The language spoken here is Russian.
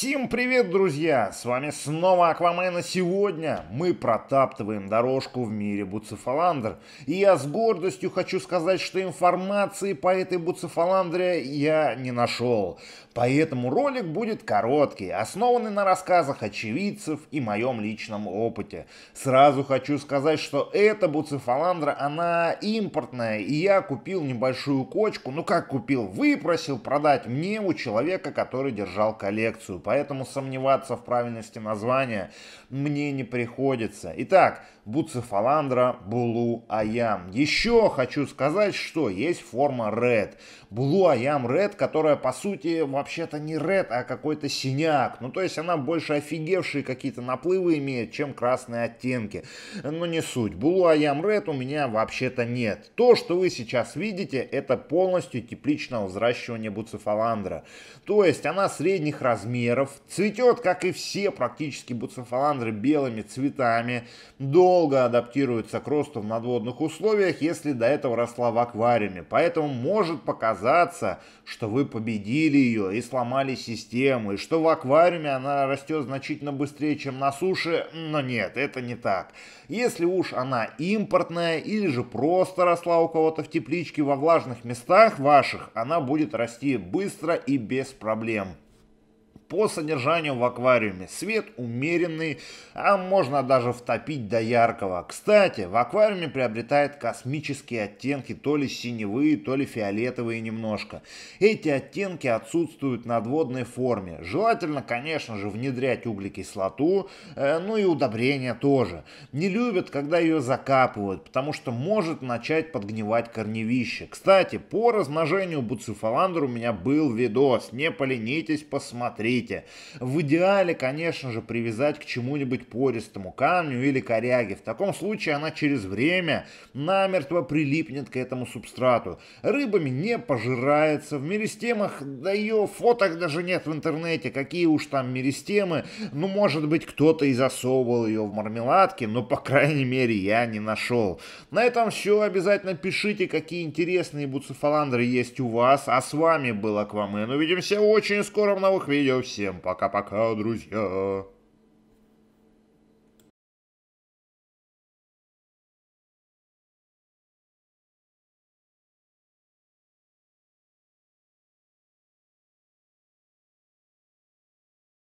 Всем привет, друзья! С вами снова Аквамен, и сегодня мы протаптываем дорожку в мире Буцефаландр. И я с гордостью хочу сказать, что информации по этой Буцефаландре я не нашел. Поэтому ролик будет короткий, основанный на рассказах очевидцев и моем личном опыте. Сразу хочу сказать, что эта Буцефаландра, она импортная, и я купил небольшую кочку, ну как купил, выпросил продать мне у человека, который держал коллекцию коллекцию, поэтому сомневаться в правильности названия мне не приходится. Итак, буцефаландра булу аям. Еще хочу сказать, что есть форма red. Булу аям red, которая по сути вообще-то не red, а какой-то синяк. Ну то есть она больше офигевшие какие-то наплывы имеет, чем красные оттенки. Но не суть. Булу аям red у меня вообще-то нет. То, что вы сейчас видите, это полностью тепличного взращивания буцефаландра. То есть она средних размеров размеров, цветет, как и все практически буцефаландры, белыми цветами, долго адаптируется к росту в надводных условиях, если до этого росла в аквариуме. Поэтому может показаться, что вы победили ее и сломали систему, и что в аквариуме она растет значительно быстрее, чем на суше, но нет, это не так. Если уж она импортная или же просто росла у кого-то в тепличке во влажных местах ваших, она будет расти быстро и без проблем по содержанию в аквариуме. Свет умеренный, а можно даже втопить до яркого. Кстати, в аквариуме приобретает космические оттенки, то ли синевые, то ли фиолетовые немножко. Эти оттенки отсутствуют на водной форме. Желательно, конечно же, внедрять углекислоту, э, ну и удобрения тоже. Не любят, когда ее закапывают, потому что может начать подгнивать корневище. Кстати, по размножению буцефаландр у меня был видос, не поленитесь посмотреть развития. В идеале, конечно же, привязать к чему-нибудь пористому, камню или коряге. В таком случае она через время намертво прилипнет к этому субстрату. Рыбами не пожирается, в меристемах, да ее фоток даже нет в интернете, какие уж там меристемы. Ну, может быть, кто-то и засовывал ее в мармеладке, но, по крайней мере, я не нашел. На этом все. Обязательно пишите, какие интересные буцефаландры есть у вас. А с вами был Аквамен. Увидимся очень скоро в новых видео. Всем пока-пока, друзья.